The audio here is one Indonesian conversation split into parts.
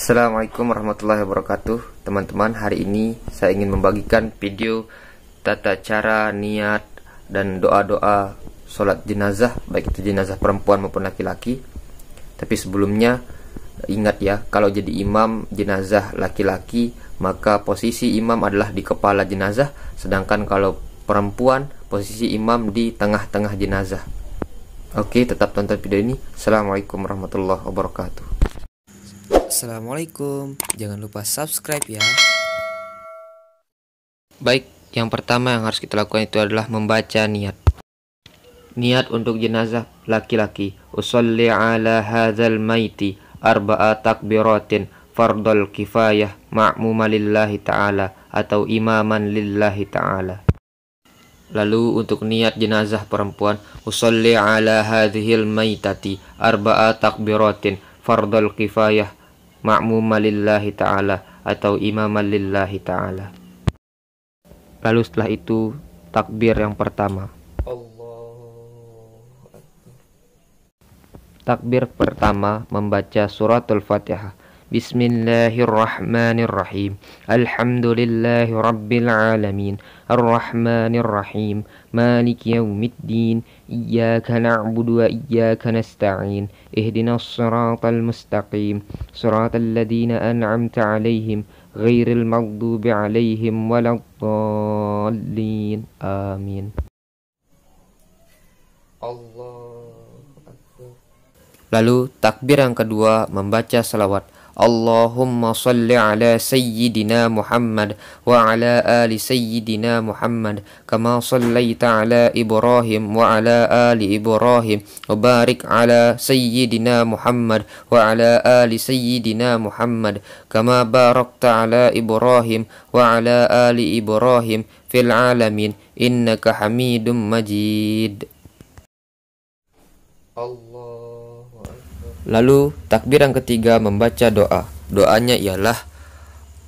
Assalamualaikum warahmatullahi wabarakatuh Teman-teman hari ini saya ingin membagikan video Tata cara, niat, dan doa-doa Sholat jenazah Baik itu jenazah perempuan maupun laki-laki Tapi sebelumnya Ingat ya, kalau jadi imam jenazah laki-laki Maka posisi imam adalah di kepala jenazah Sedangkan kalau perempuan Posisi imam di tengah-tengah jenazah Oke, tetap tonton video ini Assalamualaikum warahmatullahi wabarakatuh Assalamualaikum, jangan lupa subscribe ya. Baik, yang pertama yang harus kita lakukan itu adalah membaca niat. Niat untuk jenazah laki-laki. Usalli ala hadzal maiti arba'a takbiratin fardal kifayah ma'muma lillahi ta'ala atau imaman lillahi ta'ala. Lalu untuk niat jenazah perempuan, usalli ala hadhil maitati arba'a takbiratin fardal kifayah ma'mumalillahi ta'ala atau imamalillahi ta'ala. Lalu setelah itu takbir yang pertama. Takbir pertama membaca suratul Fatihah بسم الله الرحمن الرحيم الحمد لله رب العالمين الرحمن الرحيم مالك يوم الدين إياك نعبد وإياك نستعين اهدنا الصراط المستقيم صراط الذين أنعمت عليهم غير المغضوب عليهم ولا الضالين آمين الله أكبر Lalu takbir yang kedua membaca selawat اللهم صل على سيدنا محمد وعلى آل سيدنا محمد كما صليت على إبراهيم وعلى آل إبراهيم وبارك على سيدنا محمد وعلى آل سيدنا محمد كما باركت على إبراهيم وعلى آل إبراهيم في العالمين إنك حميد مجيد الله Lalu takbir yang ketiga membaca doa. Doanya ialah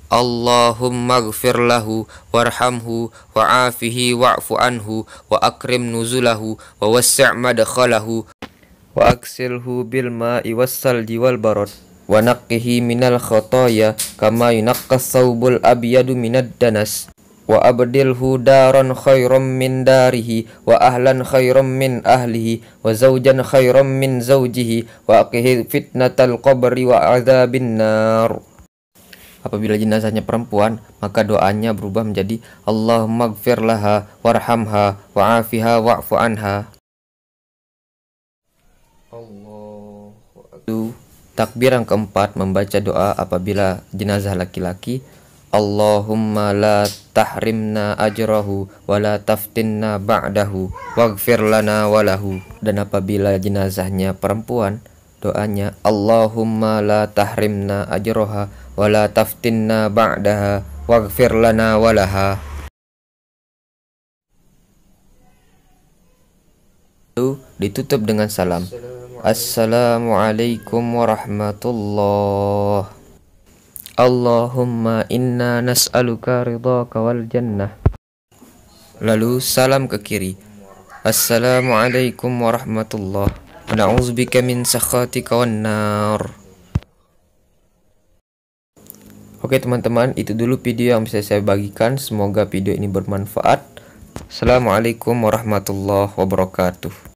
Allahumma gfir lahu warhamhu wa'afihi wa'fu anhu wa akrim nuzulahu wa wassi' madkhalahu wa aksilhu bil ma'i wassalji wal barad wa naqqihi minal khotoya kama yunaqqas saubul abyadu minad danas wa abdilhu daran khairam min darihi wa ahlan khairam min ahlihi wa zawjan khairam min zawjihi wa aqihil fitnatal qabri wa adzabin nar Apabila jenazahnya perempuan, maka doanya berubah menjadi Allahumma gfir laha warhamha wa'afiha wa'fu anha. Allahu Takbir yang keempat membaca doa apabila jenazah laki-laki Allahumma la tahrimna ajrahu wa la taftinna ba'dahu waghfir lana walahu dan apabila jenazahnya perempuan doanya Allahumma la tahrimna ajroha wa la taftinna ba'daha waghfir lana walaha itu ditutup dengan salam Assalamualaikum warahmatullahi Allahumma inna nas'aluka ridhaka wal jannah. Lalu salam ke kiri. Assalamualaikum warahmatullah. wabarakatuh. na'udzubika min sakhatika wan nar. Oke teman-teman, itu dulu video yang bisa saya bagikan. Semoga video ini bermanfaat. Assalamualaikum warahmatullahi wabarakatuh.